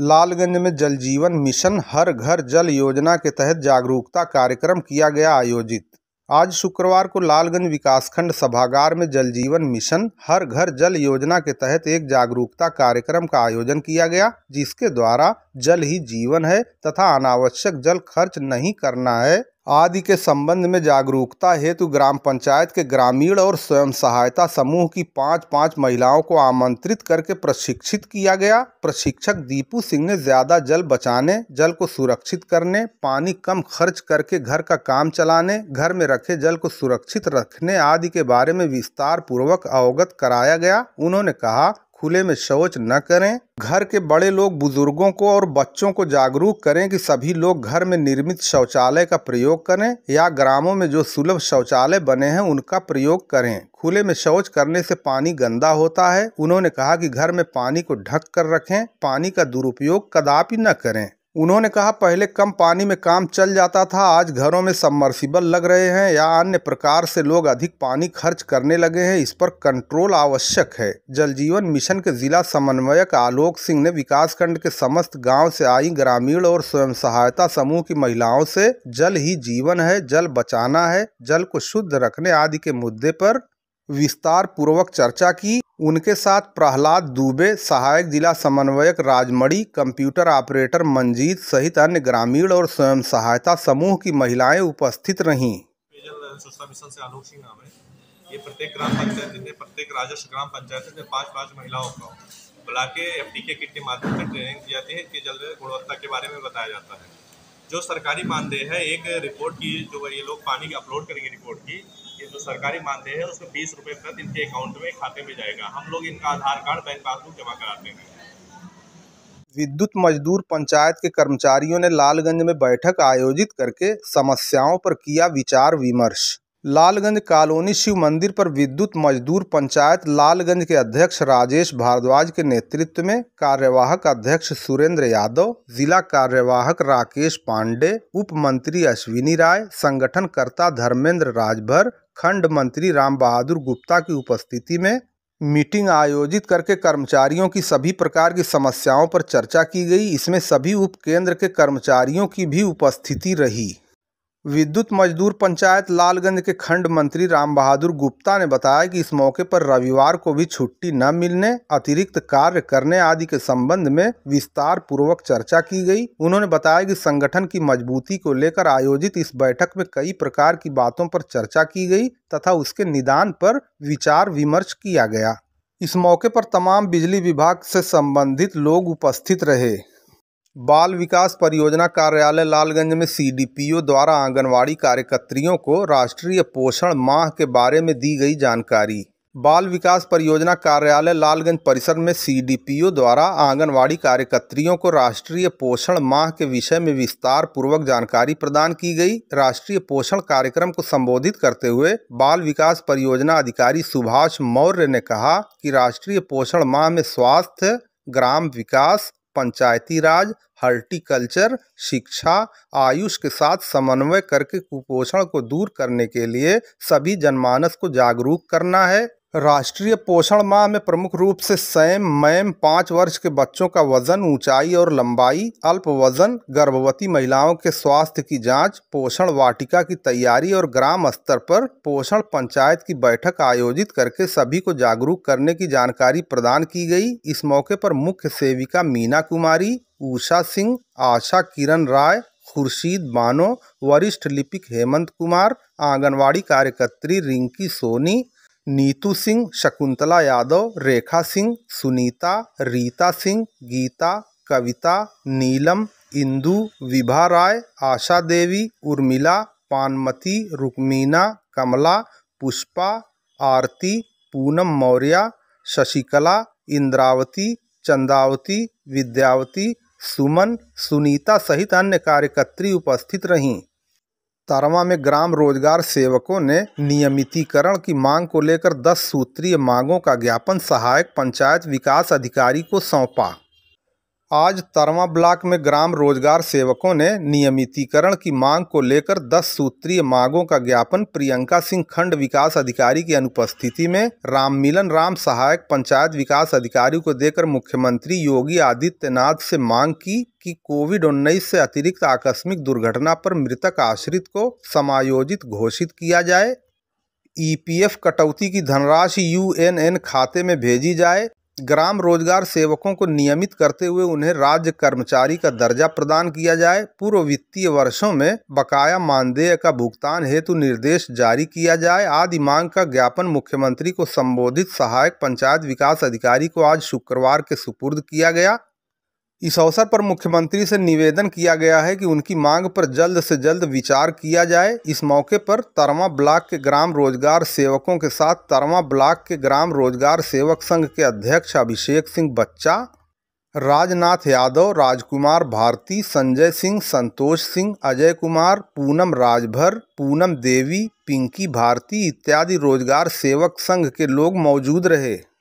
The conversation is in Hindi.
लालगंज में जल जीवन मिशन हर घर जल योजना के तहत जागरूकता कार्यक्रम किया गया आयोजित आज शुक्रवार को लालगंज विकासखंड सभागार में जल जीवन मिशन हर घर जल योजना के तहत एक जागरूकता कार्यक्रम का आयोजन किया गया जिसके द्वारा जल ही जीवन है तथा अनावश्यक जल खर्च नहीं करना है आदि के संबंध में जागरूकता हेतु ग्राम पंचायत के ग्रामीण और स्वयं सहायता समूह की पांच पांच महिलाओं को आमंत्रित करके प्रशिक्षित किया गया प्रशिक्षक दीपू सिंह ने ज्यादा जल बचाने जल को सुरक्षित करने पानी कम खर्च करके घर का काम चलाने घर में रखे जल को सुरक्षित रखने आदि के बारे में विस्तार पूर्वक अवगत कराया गया उन्होंने कहा खुले में शौच न करें घर के बड़े लोग बुजुर्गों को और बच्चों को जागरूक करें कि सभी लोग घर में निर्मित शौचालय का प्रयोग करें या ग्रामों में जो सुलभ शौचालय बने हैं उनका प्रयोग करें खुले में शौच करने से पानी गंदा होता है उन्होंने कहा कि घर में पानी को ढक कर रखें पानी का दुरुपयोग कदापि न करें उन्होंने कहा पहले कम पानी में काम चल जाता था आज घरों में सबमर्सिबल लग रहे हैं या अन्य प्रकार से लोग अधिक पानी खर्च करने लगे हैं इस पर कंट्रोल आवश्यक है जल जीवन मिशन के जिला समन्वयक आलोक सिंह ने विकासखंड के समस्त गांव से आई ग्रामीण और स्वयं सहायता समूह की महिलाओं से जल ही जीवन है जल बचाना है जल को शुद्ध रखने आदि के मुद्दे पर विस्तार पूर्वक चर्चा की उनके साथ प्रहलाद दुबे सहायक जिला समन्वयक राजमढ़ी कंप्यूटर ऑपरेटर मंजीत सहित अन्य ग्रामीण और स्वयं सहायता समूह की महिलाएं उपस्थित रहीं ये प्रत्येक ग्राम पंचायत प्रत्येक राजस्व ग्राम पंचायत में पांच पांच महिलाओं को बुला के एफ टी के किट के माध्यम से ट्रेनिंग दी जाती है कि जल्द गुणवत्ता के बारे में बताया जाता है जो सरकारी मानदेय है एक रिपोर्ट की जो ये लोग पानी की अपलोड करेंगे रिपोर्ट की ये जो सरकारी मानदेय है उसमें बीस रुपये प्रति इनके अकाउंट में खाते में जाएगा हम लोग इनका आधार कार्ड बैंक पासबुक जमा कराते हैं विद्युत मजदूर पंचायत के कर्मचारियों ने लालगंज में बैठक आयोजित करके समस्याओं पर किया विचार विमर्श लालगंज कॉलोनी शिव मंदिर पर विद्युत मजदूर पंचायत लालगंज के अध्यक्ष राजेश भारद्वाज के नेतृत्व में कार्यवाहक अध्यक्ष सुरेंद्र यादव जिला कार्यवाहक राकेश पांडे उप मंत्री अश्विनी राय संगठनकर्ता धर्मेंद्र राजभर खंड मंत्री राम बहादुर गुप्ता की उपस्थिति में मीटिंग आयोजित करके कर्मचारियों की सभी प्रकार की समस्याओं पर चर्चा की गई इसमें सभी उप केंद्र के कर्मचारियों की भी उपस्थिति रही विद्युत मजदूर पंचायत लालगंज के खंड मंत्री राम बहादुर गुप्ता ने बताया कि इस मौके पर रविवार को भी छुट्टी न मिलने अतिरिक्त कार्य करने आदि के संबंध में विस्तार पूर्वक चर्चा की गई उन्होंने बताया कि संगठन की मजबूती को लेकर आयोजित इस बैठक में कई प्रकार की बातों पर चर्चा की गई तथा उसके निदान पर विचार विमर्श किया गया इस मौके पर तमाम बिजली विभाग से संबंधित लोग उपस्थित रहे बाल विकास परियोजना कार्यालय लालगंज में सीडीपीओ द्वारा आंगनवाड़ी कार्यकर्त्रियों को राष्ट्रीय पोषण माह के बारे में दी गई जानकारी बाल विकास परियोजना कार्यालय लालगंज परिसर में सीडीपीओ द्वारा आंगनवाड़ी कार्यकर्त्रियों को राष्ट्रीय पोषण माह के विषय में विस्तार पूर्वक जानकारी प्रदान की गई राष्ट्रीय पोषण कार्यक्रम को संबोधित करते हुए बाल विकास परियोजना अधिकारी सुभाष मौर्य ने कहा कि राष्ट्रीय पोषण माह में स्वास्थ्य ग्राम विकास पंचायती राज हर्टिकल्चर शिक्षा आयुष के साथ समन्वय करके कुपोषण को दूर करने के लिए सभी जनमानस को जागरूक करना है राष्ट्रीय पोषण माह में प्रमुख रूप से सैम मैम पाँच वर्ष के बच्चों का वजन ऊंचाई और लंबाई अल्प वजन गर्भवती महिलाओं के स्वास्थ्य की जांच, पोषण वाटिका की तैयारी और ग्राम स्तर पर पोषण पंचायत की बैठक आयोजित करके सभी को जागरूक करने की जानकारी प्रदान की गई इस मौके पर मुख्य सेविका मीना कुमारी उषा सिंह आशा किरण राय खुर्शीद बानो वरिष्ठ लिपिक हेमंत कुमार आंगनवाड़ी कार्यकर्त्री रिंकी सोनी नीतू सिंह शकुंतला यादव रेखा सिंह सुनीता रीता सिंह गीता कविता नीलम इंदु विभा राय आशा देवी उर्मिला पानमती रुक्मीना कमला पुष्पा आरती पूनम मौर्य शशिकला इंद्रावती चंदावती विद्यावती सुमन सुनीता सहित अन्य कार्यकर्त्री उपस्थित रहीं तारवा में ग्राम रोजगार सेवकों ने नियमितीकरण की मांग को लेकर दस सूत्रीय मांगों का ज्ञापन सहायक पंचायत विकास अधिकारी को सौंपा आज तरवा ब्लॉक में ग्राम रोजगार सेवकों ने नियमितीकरण की मांग को लेकर 10 सूत्रीय मांगों का ज्ञापन प्रियंका सिंह खंड विकास अधिकारी की अनुपस्थिति में राम मिलन राम सहायक पंचायत विकास अधिकारी को देकर मुख्यमंत्री योगी आदित्यनाथ से मांग की कि कोविड उन्नीस से अतिरिक्त आकस्मिक दुर्घटना पर मृतक आश्रित को समायोजित घोषित किया जाए ईपीएफ कटौती की धनराशि यूएनएन खाते में भेजी जाए ग्राम रोजगार सेवकों को नियमित करते हुए उन्हें राज्य कर्मचारी का दर्जा प्रदान किया जाए पूर्व वित्तीय वर्षों में बकाया मानदेय का भुगतान हेतु निर्देश जारी किया जाए आदि मांग का ज्ञापन मुख्यमंत्री को संबोधित सहायक पंचायत विकास अधिकारी को आज शुक्रवार के सुपुर्द किया गया इस अवसर पर मुख्यमंत्री से निवेदन किया गया है कि उनकी मांग पर जल्द से जल्द विचार किया जाए इस मौके पर तरवा ब्लॉक के ग्राम रोजगार सेवकों के साथ तरवा ब्लॉक के ग्राम रोजगार सेवक संघ के अध्यक्ष अभिषेक सिंह बच्चा राजनाथ यादव राजकुमार भारती संजय सिंह संतोष सिंह अजय कुमार पूनम राजभर पूनम देवी पिंकी भारती इत्यादि रोजगार सेवक संघ के लोग मौजूद रहे